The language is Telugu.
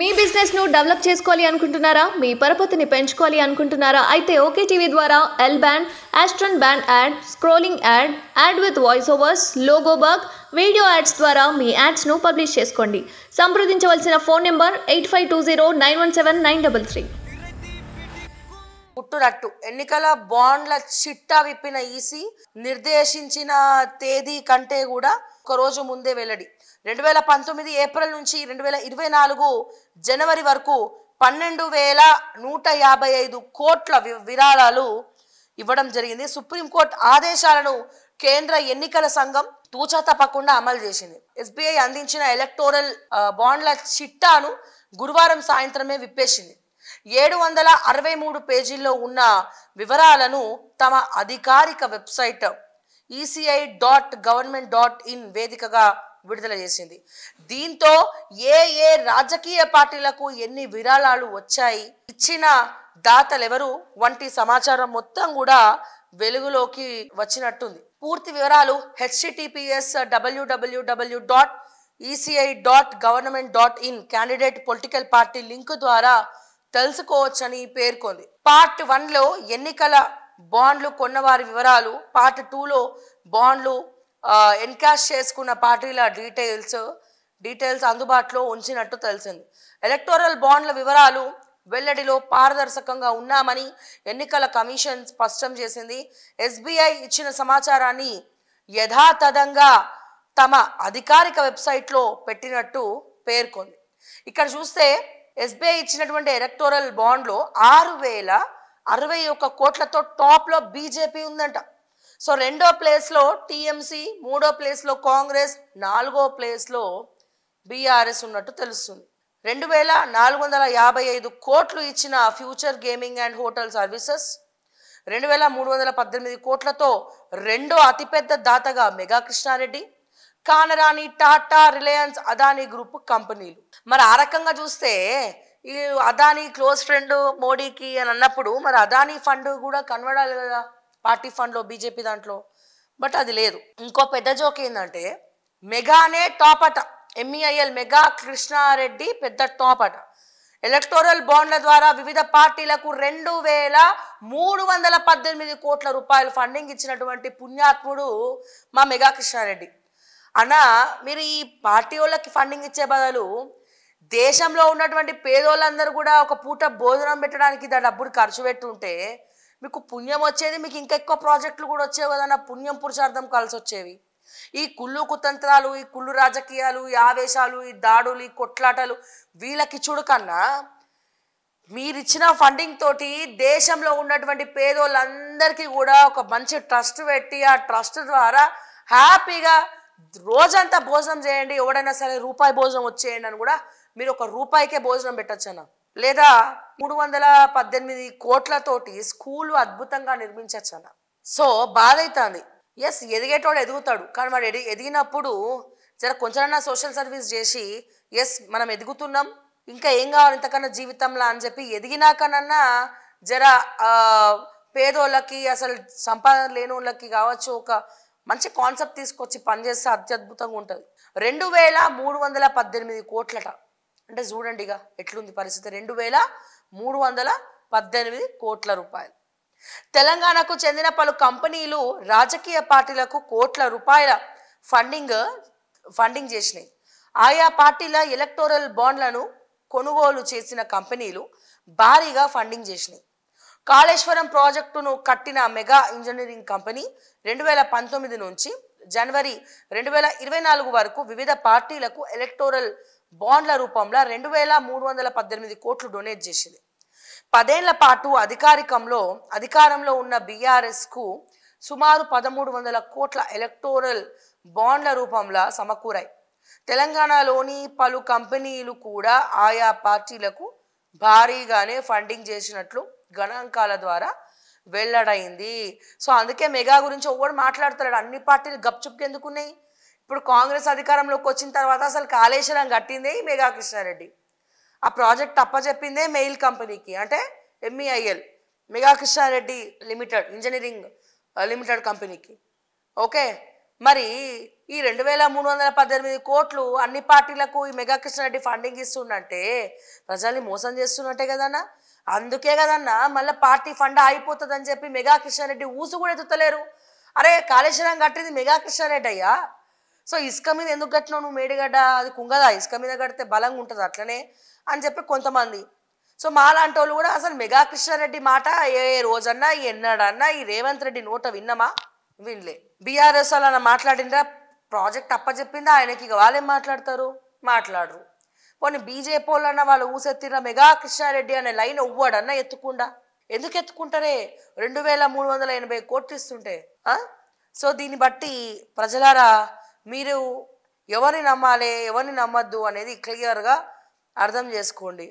మీ బిజినెస్ను డెవలప్ చేసుకోవాలి అనుకుంటున్నారా మీ పరపతిని పెంచుకోవాలి అనుకుంటున్నారా అయితే ఓకే టీవీ ద్వారా L band aston band ad scrolling ad ad with voice overs logo video ads ద్వారా మీ యాడ్స్ను పబ్లిష్ చేసుకోండి సంప్రదించవలసిన phone number eight five two zero nine one seven nine double three పుట్టునట్టు ఎన్నికల బాండ్ల చిట్టా విప్పిన ఈసీ నిర్దేశించిన తేదీ కంటే కూడా ఒక రోజు ముందే వెల్లడి రెండు వేల పంతొమ్మిది ఏప్రిల్ నుంచి రెండు వేల ఇరవై నాలుగు జనవరి వరకు పన్నెండు వేల నూట యాభై ఐదు కోట్ల విరాళాలు ఇవ్వడం జరిగింది సుప్రీంకోర్టు ఆదేశాలను కేంద్ర ఎన్నికల సంఘం తూచా తప్పకుండా అమలు చేసింది ఎస్బీఐ అందించిన ఎలక్టోరల్ బాండ్ల చిట్టాను గురువారం సాయంత్రమే విప్పేసింది ఏడు వందల అరవై మూడు పేజీల్లో ఉన్న వివరాలను తమ అధికారిక website ECI e dot government dot in వేదికగా విడుదల చేసింది దీంతో ఏ ఏ రాజకీయ పార్టీలకు ఎన్ని విరాళాలు వచ్చాయి ఇచ్చిన దాతలెవరు వంటి సమాచారం మొత్తం కూడా వెలుగులోకి వచ్చినట్టుంది పూర్తి వివరాలు HTTPS WWW dot ECI e dot government dot in candidate political party link ద్వారా తెలుసుకోవచ్చని పేర్కొంది పార్ట్ వన్లో ఎన్నికల బాండ్లు కొన్నవారి వివరాలు పార్ట్ టూలో బాండ్లు ఎన్కాష్ చేసుకున్న పార్టీల డీటెయిల్స్ డీటెయిల్స్ అందుబాటులో ఉంచినట్టు తెలిసింది ఎలక్టోరల్ బాండ్ల వివరాలు వెల్లడిలో పారదర్శకంగా ఉన్నామని ఎన్నికల కమిషన్ స్పష్టం చేసింది ఎస్బీఐ ఇచ్చిన సమాచారాన్ని యథాతథంగా తమ అధికారిక వెబ్సైట్లో పెట్టినట్టు పేర్కొంది ఇక్కడ చూస్తే ఎస్బీఐ ఇచ్చినటువంటి ఎలక్టోరల్ బాండ్లో ఆరు వేల అరవై ఒక్క కోట్లతో టాప్లో బీజేపీ ఉందంట సో రెండో ప్లేస్లో టీఎంసీ మూడో ప్లేస్లో కాంగ్రెస్ నాలుగో ప్లేస్లో బీఆర్ఎస్ ఉన్నట్టు తెలుస్తుంది రెండు వేల నాలుగు వందల యాభై ఐదు కోట్లు ఇచ్చిన future gaming and hotel services రెండు వేల మూడు వందల పద్దెనిమిది కోట్లతో రెండో అతిపెద్ద దాతగా మెగా కృష్ణారెడ్డి కానరాని టాటా రిలయన్స్ అదానీ గ్రూప్ కంపెనీలు మరి ఆ రకంగా చూస్తే ఈ అదానీ క్లోజ్ ఫ్రెండ్ మోడీకి అని అన్నప్పుడు మరి అదానీ ఫండ్ కూడా కనబడాలి కదా పార్టీ ఫండ్లో బీజేపీ దాంట్లో బట్ అది లేదు ఇంకో పెద్ద జోక్ ఏంటంటే మెగానే టాప్ అట ఎంఈఐఎల్ e మెగా కృష్ణారెడ్డి పెద్ద టాప్ అట ఎలక్టోరల్ బాండ్ల ద్వారా వివిధ పార్టీలకు రెండు వేల మూడు వందల పద్దెనిమిది కోట్ల రూపాయలు ఫండింగ్ ఇచ్చినటువంటి పుణ్యాత్ముడు మా మెగా కృష్ణారెడ్డి అన్నా మీరు ఈ పార్టీ వాళ్ళకి ఫండింగ్ ఇచ్చే బదులు దేశంలో ఉన్నటువంటి పేదోళ్ళందరూ కూడా ఒక పూట భోజనం పెట్టడానికి దాని డబ్బులు ఖర్చు పెట్టుంటే మీకు పుణ్యం వచ్చేది మీకు ఇంకా ఎక్కువ ప్రాజెక్టులు కూడా వచ్చేవి కదన్న పుణ్యం పురుషార్థం కలిసి వచ్చేవి ఈ కుళ్ళు కుతంత్రాలు ఈ కుళ్ళు రాజకీయాలు ఈ ఆవేశాలు ఈ దాడులు ఈ కొట్లాటలు వీళ్ళకి చూడకన్నా మీరిచ్చిన ఫండింగ్ తోటి దేశంలో ఉన్నటువంటి పేదోళ్ళందరికీ కూడా ఒక మంచి ట్రస్ట్ పెట్టి ఆ ట్రస్ట్ ద్వారా హ్యాపీగా రోజంతా భోజనం చేయండి ఎవడైనా సరే రూపాయి భోజనం వచ్చేయండి అని కూడా మీరు ఒక రూపాయికే భోజనం పెట్టచ్చు అన్న లేదా మూడు వందల పద్దెనిమిది కోట్లతోటి స్కూల్ అద్భుతంగా నిర్మించచ్చు అన్న సో బాధ అవుతుంది ఎస్ ఎదిగేటోడు ఎదుగుతాడు కానీ వాడు ఎడి ఎదిగినప్పుడు జర కొంచెమన్నా సోషల్ సర్వీస్ చేసి ఎస్ మనం ఎదుగుతున్నాం ఇంకా ఏం కావాలి ఇంతకన్నా జీవితంలో అని చెప్పి ఎదిగినాకనన్నా జర పేదోళ్ళకి అసలు సంపాదన లేని వాళ్ళకి కావచ్చు ఒక మంచి కాన్సెప్ట్ తీసుకొచ్చి పనిచేస్తే అత్యద్భుతంగా ఉంటుంది రెండు వేల మూడు వందల పద్దెనిమిది కోట్లట అంటే చూడండి ఇక ఎట్లుంది పరిస్థితి రెండు వేల మూడు వందల పద్దెనిమిది కోట్ల రూపాయలు తెలంగాణకు చెందిన పలు కంపెనీలు రాజకీయ పార్టీలకు కోట్ల రూపాయల ఫండింగ్ ఫండింగ్ చేసినాయి ఆయా పార్టీల ఎలక్టోరల్ బాండ్లను కొనుగోలు చేసిన కంపెనీలు భారీగా ఫండింగ్ చేసినాయి కాళేశ్వరం ప్రాజెక్టును కట్టిన మెగా ఇంజనీరింగ్ కంపెనీ రెండు వేల పంతొమ్మిది నుంచి జనవరి రెండు వేల ఇరవై నాలుగు వరకు వివిధ పార్టీలకు ఎలక్టోరల్ బాండ్ల రూపంలో రెండు వేల మూడు వందల పద్దెనిమిది కోట్లు డొనేట్ చేసింది పదేళ్ల పాటు అధికారికంలో అధికారంలో ఉన్న బీఆర్ఎస్కు సుమారు పదమూడు వందల కోట్ల ఎలక్టోరల్ బాండ్ల రూపంలో సమకూరాయి తెలంగాణలోని పలు కంపెనీలు కూడా ఆయా పార్టీలకు భారీగానే ఫండింగ్ చేసినట్లు గణాంకాల ద్వారా వెల్లడైంది సో అందుకే మెగా గురించి ఎవరు మాట్లాడుతున్నాడు అన్ని పార్టీలు గప్చుప్కి ఎందుకున్నాయి ఇప్పుడు కాంగ్రెస్ అధికారంలోకి వచ్చిన తర్వాత అసలు కాళేశ్వరం కట్టిందే మెగా కృష్ణారెడ్డి ఆ ప్రాజెక్ట్ అప్పచెప్పిందే మెయిల్ కంపెనీకి అంటే MEIL e Megha Krishnareddy limited engineering limited కంపెనీకి ఓకే మరి ఈ రెండు వేల మూడు వందల పద్దెనిమిది కోట్లు అన్ని పార్టీలకు ఈ మెగా కృష్ణారెడ్డి ఫండింగ్ ఇస్తుండంటే ప్రజల్ని మోసం చేస్తున్నట్టే కదన్నా అందుకే కదన్నా మళ్ళీ పార్టీ ఫండ్ అయిపోతుంది అని చెప్పి మెగా కిషన్ రెడ్డి ఊసు కూడా ఎత్తుతలేరు అరే కాళేశ్వరం కట్టింది మెగా కిషన్ రెడ్డి అయ్యా సో ఇసుక మీద ఎందుకు కట్టినావు నువ్వు మేడిగడ్డ అది కుంగదా ఇసుక మీద కడితే బలంగా ఉంటుంది అట్లనే అని చెప్పి కొంతమంది సో మాలాంటి వాళ్ళు కూడా అసలు మెగా రెడ్డి మాట ఏ రోజన్నా ఎన్నడన్నా ఈ రేవంత్ రెడ్డి నోట విన్నమా వినలే బీఆర్ఎస్ అలా మాట్లాడిందా ప్రాజెక్ట్ చెప్పిందా ఆయనకి ఇక వాళ్ళేం మాట్లాడతారు మాట్లాడరు పోనీ బీజేపీ వాళ్ళన్న వాళ్ళు ఊసెత్తిన మెగా కృష్ణారెడ్డి అనే లైన్ ఎవ్వడన్నా ఎత్తుకుండా ఎందుకు ఎత్తుకుంటారే రెండు వేల మూడు వందల ఎనభై కోట్లు ఇస్తుంటే సో దీన్ని బట్టి ప్రజలారా మీరు ఎవరిని నమ్మాలి ఎవరిని నమ్మద్దు అనేది క్లియర్గా అర్థం చేసుకోండి